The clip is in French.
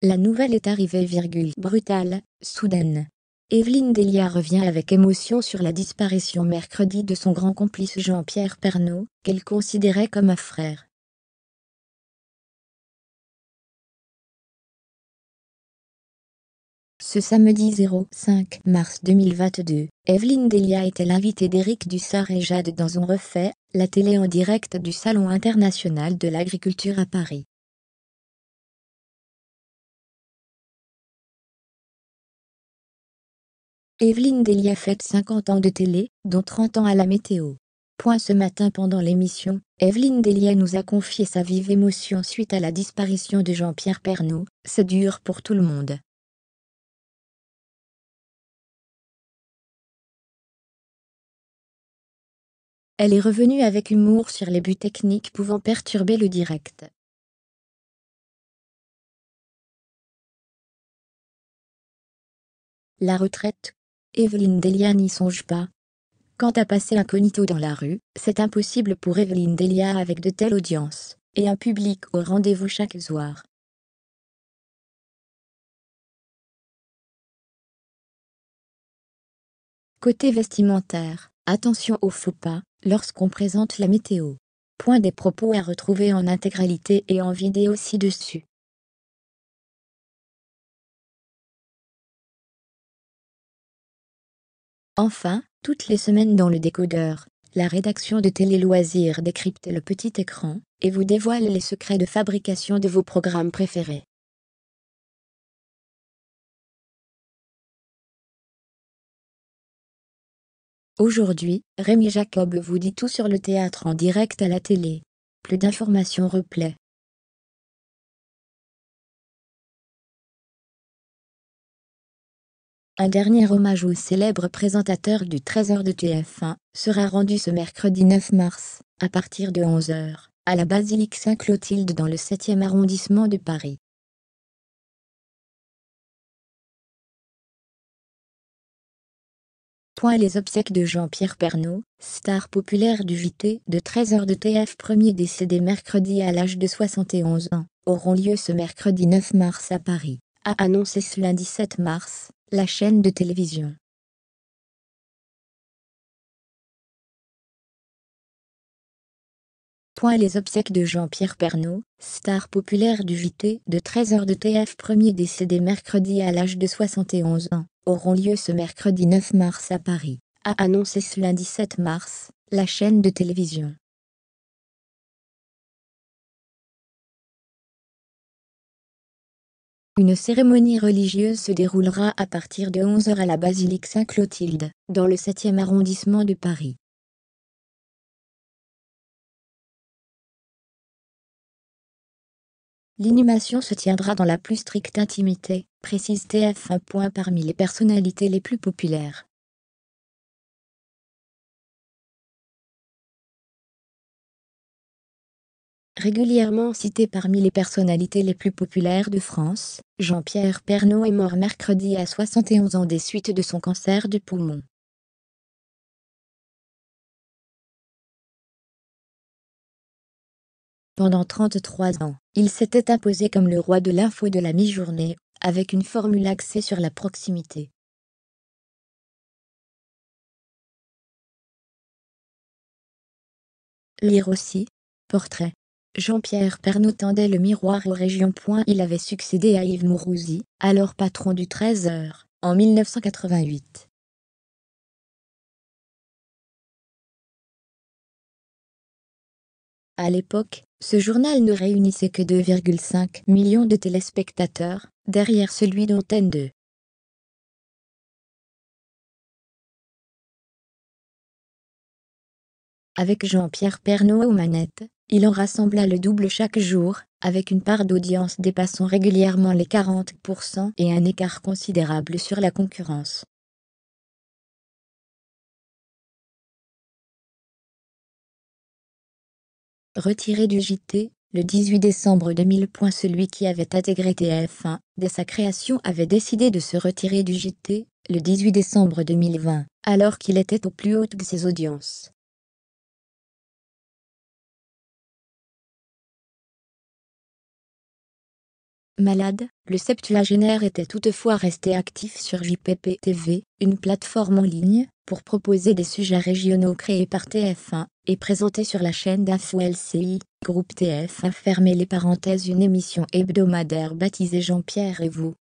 La nouvelle est arrivée virgule, brutale, soudaine. Evelyne Delia revient avec émotion sur la disparition mercredi de son grand complice Jean-Pierre Pernaud, qu'elle considérait comme un frère. Ce samedi 05 mars 2022, Evelyne Delia était l'invitée d'Éric Dussard et Jade dans un refait, la télé en direct du Salon international de l'agriculture à Paris. Evelyne Delia fête 50 ans de télé, dont 30 ans à la météo. Point ce matin pendant l'émission, Evelyne Delia nous a confié sa vive émotion suite à la disparition de Jean-Pierre Pernaud, c'est dur pour tout le monde. Elle est revenue avec humour sur les buts techniques pouvant perturber le direct. La retraite, Evelyne Delia n'y songe pas. Quant à passer incognito dans la rue, c'est impossible pour Evelyne Delia avec de telles audiences, et un public au rendez-vous chaque soir. Côté vestimentaire, attention aux faux pas lorsqu'on présente la météo. Point des propos à retrouver en intégralité et en vidéo ci-dessus. Enfin, toutes les semaines dans le décodeur, la rédaction de Télé Loisirs décrypte le petit écran et vous dévoile les secrets de fabrication de vos programmes préférés. Aujourd'hui, Rémi Jacob vous dit tout sur le théâtre en direct à la télé. Plus d'informations replay. Un dernier hommage au célèbre présentateur du 13h de TF1 sera rendu ce mercredi 9 mars, à partir de 11h, à la basilique Saint-Clotilde dans le 7e arrondissement de Paris. les obsèques de Jean-Pierre Pernaud, star populaire du JT de 13h de TF 1 décédé mercredi à l'âge de 71 ans, auront lieu ce mercredi 9 mars à Paris, a annoncé ce lundi 7 mars, la chaîne de télévision. Point les obsèques de Jean-Pierre Pernaud, star populaire du JT de 13h de TF 1 décédé mercredi à l'âge de 71 ans, auront lieu ce mercredi 9 mars à Paris, a annoncé ce lundi 7 mars, la chaîne de télévision. Une cérémonie religieuse se déroulera à partir de 11h à la basilique Saint-Clotilde, dans le 7e arrondissement de Paris. L'inhumation se tiendra dans la plus stricte intimité, précise TF1. Parmi les personnalités les plus populaires, Régulièrement cité parmi les personnalités les plus populaires de France, Jean-Pierre Pernaud est mort mercredi à 71 ans des suites de son cancer du poumon. Pendant 33 ans, il s'était imposé comme le roi de l'info de la mi-journée, avec une formule axée sur la proximité. Lire aussi, portrait. Jean-Pierre Pernaud tendait le miroir aux régions. Il avait succédé à Yves Mourouzi, alors patron du 13h, en 1988. À l'époque, ce journal ne réunissait que 2,5 millions de téléspectateurs, derrière celui d'Antenne 2. Avec Jean-Pierre Pernaud aux manettes, il en rassembla le double chaque jour, avec une part d'audience dépassant régulièrement les 40% et un écart considérable sur la concurrence. Retiré du JT, le 18 décembre 2000. Celui qui avait intégré TF1 dès sa création avait décidé de se retirer du JT le 18 décembre 2020, alors qu'il était au plus haut de ses audiences. Malade, le septuagénaire était toutefois resté actif sur JPP TV, une plateforme en ligne, pour proposer des sujets régionaux créés par TF1 et présentés sur la chaîne d'Info LCI, groupe TF1 fermé les parenthèses une émission hebdomadaire baptisée Jean-Pierre et vous,